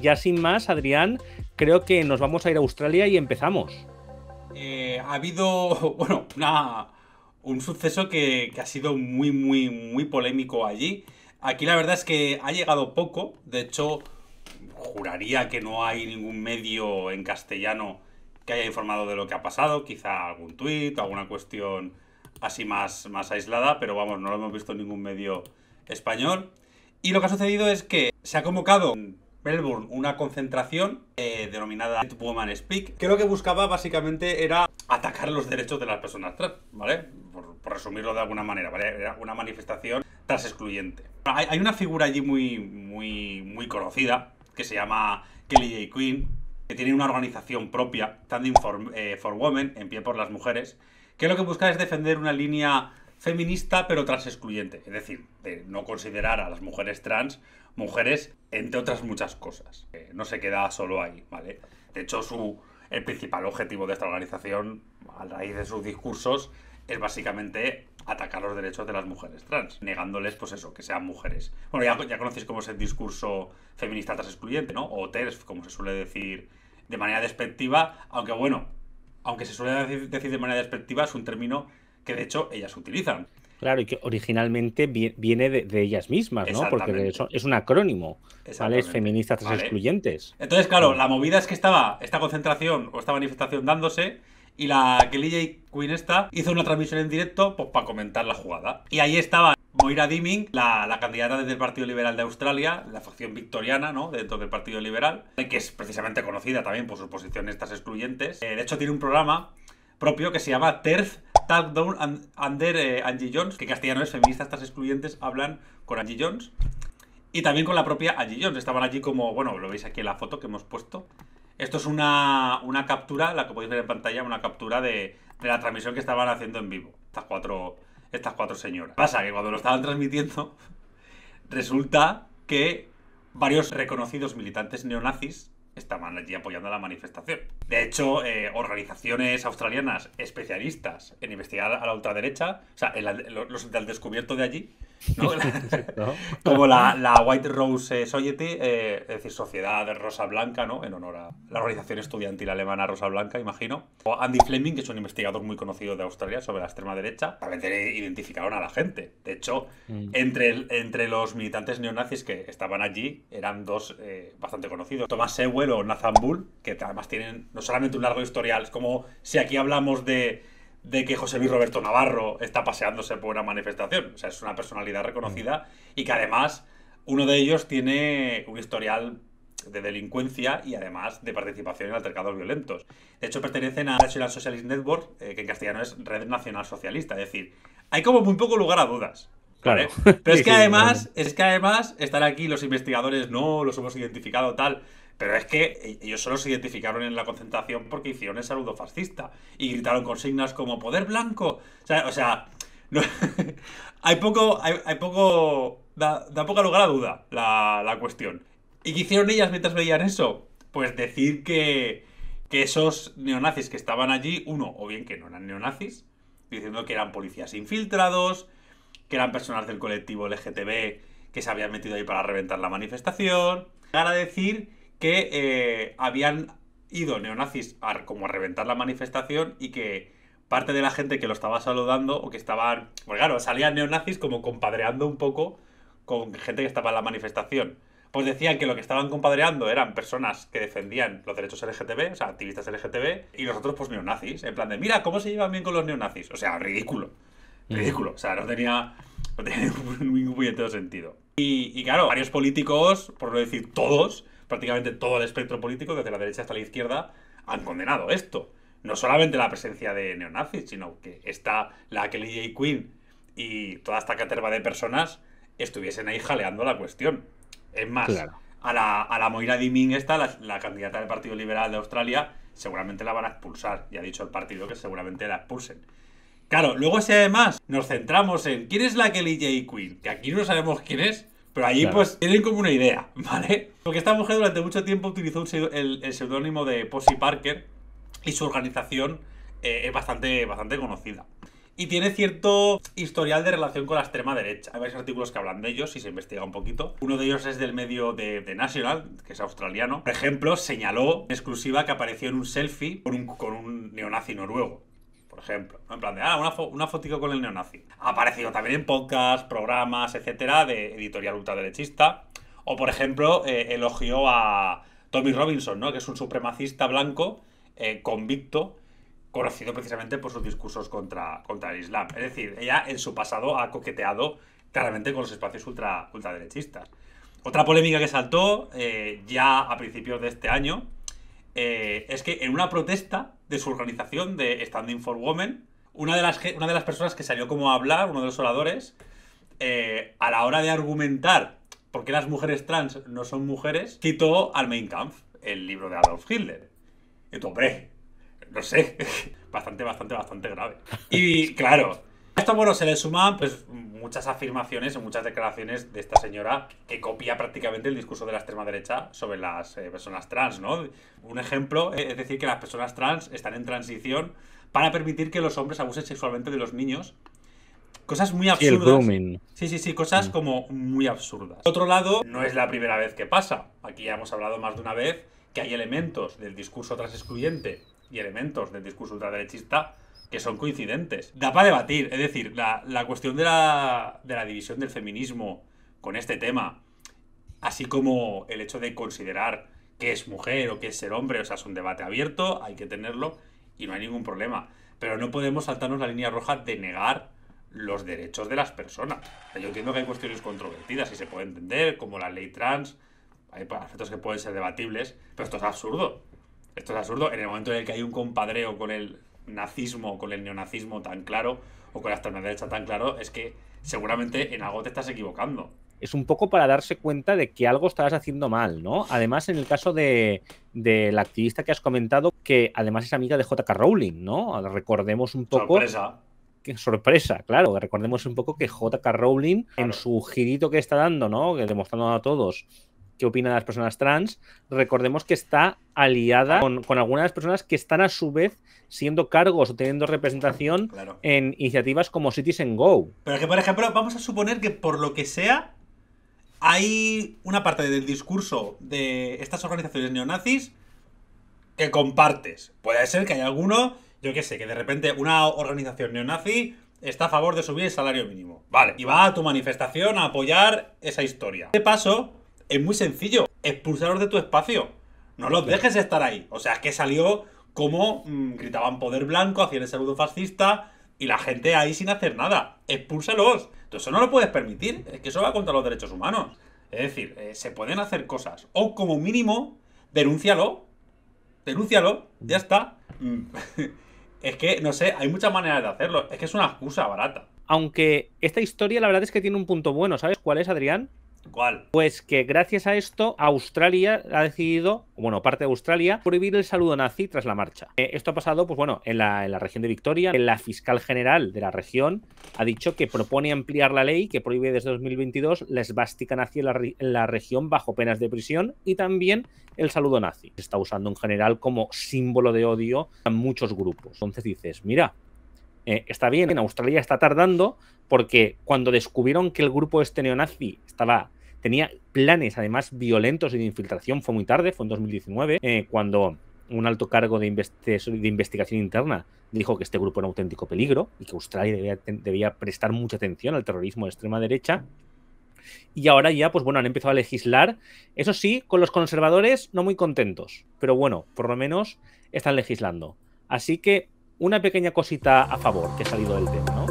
Ya sin más, Adrián, creo que nos vamos a ir a Australia y empezamos. Eh, ha habido, bueno, un suceso que, ha sido muy, muy, muy polémico allí. Aquí la verdad es que ha llegado poco, de hecho, juraría que no hay ningún medio en castellano que haya informado de lo que ha pasado, quizá algún tuit, alguna cuestión así más, más aislada, pero vamos, no lo hemos visto en ningún medio español. Y lo que ha sucedido es que se ha convocado Melbourne una concentración eh, denominada Woman Speak, que lo que buscaba básicamente era atacar los derechos de las personas trans, ¿vale? Por, resumirlo de alguna manera, ¿vale? Era una manifestación trans excluyente. Hay, una figura allí muy, muy, muy conocida que se llama Kelly J. Queen, que tiene una organización propia, Standing eh, for Women, en pie por las mujeres, que lo que busca es defender una línea feminista pero trans excluyente, es decir, de no considerar a las mujeres trans mujeres entre otras muchas cosas. Eh, no se queda solo ahí, ¿vale? De hecho, su, el principal objetivo de esta organización, a raíz de sus discursos, es básicamente atacar los derechos de las mujeres trans, negándoles, pues eso, que sean mujeres. Bueno, ya, ya conocéis cómo es el discurso feminista trans excluyente, ¿no? O TERF, como se suele decir de manera despectiva, aunque bueno, aunque se suele decir de manera despectiva, es un término que de hecho ellas utilizan. Claro, y que originalmente viene de, ellas mismas, ¿no? Porque de es un acrónimo, ¿vale? Es feministas excluyentes. Entonces, claro, la movida es que estaba esta concentración o esta manifestación dándose y la que y Queen esta hizo una transmisión en directo pues, para comentar la jugada. Y ahí estaba Moira Dimming, la, candidata desde el Partido Liberal de Australia, la facción victoriana, ¿no? Dentro del Partido Liberal, que es precisamente conocida también por sus posiciones estas excluyentes. Eh, de hecho, tiene un programa propio que se llama TERF Under eh, Angie Jones, que castellano es feminista, feministas excluyentes, hablan con Angie Jones. Y también con la propia Angie Jones. Estaban allí como, bueno, lo veis aquí en la foto que hemos puesto. Esto es una, captura, la que podéis ver en pantalla, una captura de, la transmisión que estaban haciendo en vivo. Estas cuatro, estas cuatro señoras. Pasa que cuando lo estaban transmitiendo, resulta que varios reconocidos militantes neonazis estaban allí apoyando la manifestación. De hecho, eh, organizaciones australianas especialistas en investigar a la ultraderecha, o sea, los del descubierto de allí, como la, White Rose eh, Society, eh, es decir, Sociedad Rosa Blanca, ¿no? en honor a la organización estudiantil alemana Rosa Blanca, imagino. O Andy Fleming, que es un investigador muy conocido de Australia sobre la extrema derecha, también identificaron a la gente. De hecho, mm. entre, entre los militantes neonazis que estaban allí eran dos eh, bastante conocidos, Thomas Sewell o Nathan Bull, que además tienen no solamente un largo historial, es como si aquí hablamos de de que José Luis Roberto Navarro está paseándose por una manifestación. O sea, es una personalidad reconocida mm. y que además uno de ellos tiene un historial de delincuencia y además de participación en altercados violentos. De hecho, pertenecen a National Socialist Network, eh, que en castellano es Red Nacional Socialista. Es decir, hay como muy poco lugar a dudas Claro. Pero es que además, es que además están aquí los investigadores, no, los hemos identificado tal. Pero es que ellos solo se identificaron en la concentración porque hicieron el saludo fascista y gritaron consignas como poder blanco. O sea, hay poco, hay, poco, da, da, poca lugar a duda la, cuestión. ¿Y qué hicieron ellas mientras veían eso? Pues decir que, que esos neonazis que estaban allí, uno, o bien que no eran neonazis, diciendo que eran policías infiltrados, que eran personas del colectivo LGTB que se habían metido ahí para reventar la manifestación. Llegar a decir que eh, habían ido neonazis a, como a reventar la manifestación y que parte de la gente que lo estaba saludando o que estaban, pues claro, salían neonazis como compadreando un poco con gente que estaba en la manifestación. Pues decían que lo que estaban compadreando eran personas que defendían los derechos LGTB, o sea, activistas LGTB, y los otros pues neonazis, en plan de, mira, cómo se llevan bien con los neonazis. O sea, ridículo. Mm. ridículo. O sea, no tenía, ningún puñetero sentido. Y, claro, varios políticos, por no decir todos, prácticamente todo el espectro político, desde la derecha hasta la izquierda, han condenado esto. No solamente la presencia de neonazis, sino que está la Kelly J. Quinn y toda esta caterva de personas estuviesen ahí jaleando la cuestión. Es más, a, la, a la Moira Diming, esta, la, la candidata del Partido Liberal de Australia, seguramente la van a expulsar. y ha dicho el partido que seguramente la expulsen. Claro, luego si además nos centramos en quién es la Kelly J. Queen, que aquí no sabemos quién es, pero allí pues tienen como una idea, ¿vale? Porque esta mujer durante mucho tiempo utilizó el, seudónimo de Posy Parker y su organización eh, es bastante, bastante conocida. Y tiene cierto historial de relación con la extrema derecha. Hay varios artículos que hablan de ellos y se investiga un poquito. Uno de ellos es del medio de, National, que es australiano. Por ejemplo, señaló en exclusiva que apareció en un selfie con un neonazi noruego por ejemplo. En plan de, ah, una, fotico con el neonazi. Ha aparecido también en podcasts, programas, etcétera, de editorial ultraderechista. O, por ejemplo, eh, elogió a Tommy Robinson, ¿no? Que es un supremacista blanco eh, convicto conocido precisamente por sus discursos contra, contra el Islam. Es decir, ella en su pasado ha coqueteado claramente con los espacios ultraderechistas. Otra polémica que saltó eh, ya a principios de este año es que en una protesta de su organización de Standing for Women. Una de las, una de las personas que salió como a hablar, uno de los oradores, eh, a la hora de argumentar por qué las mujeres trans no son mujeres, quitó al Mein Kampf, el libro de Adolf Hitler. Y tú, no sé, bastante, bastante, bastante grave. Y claro, esto, bueno, se le suman pues muchas afirmaciones y muchas declaraciones de esta señora que copia prácticamente el discurso de la extrema derecha sobre las eh, personas trans, ¿no? Un ejemplo eh, es decir que las personas trans están en transición para permitir que los hombres abusen sexualmente de los niños. Cosas muy absurdas. Sí, sí, sí, cosas mm. como muy absurdas. Por otro lado, no es la primera vez que pasa. Aquí ya hemos hablado más de una vez que hay elementos del discurso trans excluyente y elementos del discurso ultraderechista que son coincidentes. Da para debatir, es decir, la, cuestión de la, división del feminismo con este tema, así como el hecho de considerar que es mujer o que es ser hombre, o sea, es un debate abierto, hay que tenerlo y no hay ningún problema. Pero no podemos saltarnos la línea roja de negar los derechos de las personas. yo entiendo que hay cuestiones controvertidas y se puede entender, como la ley trans, hay aspectos que pueden ser debatibles, pero esto es absurdo. Esto es absurdo. En el momento en el que hay un compadreo con el nazismo, con el neonazismo tan claro o con la extrema derecha tan claro, es que seguramente en algo te estás equivocando. Es un poco para darse cuenta de que algo estabas haciendo mal, ¿no? Además, en el caso de, la activista que has comentado, que además es amiga de JK Rowling, ¿no? Recordemos un poco... Sorpresa. Qué sorpresa, claro. Recordemos un poco que JK Rowling, en su girito que está dando, ¿no? demostrando a todos qué opinan las personas trans, recordemos que está aliada con, algunas personas que están a su vez siendo cargos o teniendo representación en iniciativas como Citizen Go. Pero que, por ejemplo, vamos a suponer que por lo que sea, hay una parte del discurso de estas organizaciones neonazis que compartes. Puede ser que haya alguno, yo qué sé, que de repente una organización neonazi está a favor de subir el salario mínimo. Vale. Y va a tu manifestación a apoyar esa historia. De paso, es muy sencillo. Expulsaros de tu espacio. No los dejes estar ahí. O sea, es que salió como mm, gritaban poder blanco, hacían el saludo fascista y la gente ahí sin hacer nada. Expúlsalos. Entonces, eso no lo puedes permitir. Es que eso va contra los derechos humanos. Es decir, eh, se pueden hacer cosas. O como mínimo, denúncialo. Denúncialo. Ya está. Mm. es que, no sé, hay muchas maneras de hacerlo. Es que es una excusa barata. Aunque esta historia, la verdad es que tiene un punto bueno. ¿Sabes cuál es, Adrián? ¿Cuál? Pues que gracias a esto, Australia ha decidido, bueno, parte de Australia, prohibir el saludo nazi tras la marcha. Eh, esto ha pasado, pues bueno, en la, región de Victoria, la fiscal general de la región ha dicho que propone ampliar la ley que prohíbe desde 2022 la esvástica nazi en la, en la región bajo penas de prisión y también el saludo nazi. Se está usando en general como símbolo de odio a muchos grupos. Entonces dices, mira, eh, está bien, en Australia está tardando porque cuando descubrieron que el grupo este neonazi estaba, tenía planes además violentos y de infiltración, fue muy tarde, fue en 2019, eh, cuando un alto cargo de, de, investigación interna dijo que este grupo era un auténtico peligro y que Australia debía, debía prestar mucha atención al terrorismo de extrema derecha. Y ahora ya, pues bueno, han empezado a legislar. Eso sí, con los conservadores no muy contentos. Pero bueno, por lo menos están legislando. Así que una pequeña cosita a favor que ha salido del tema,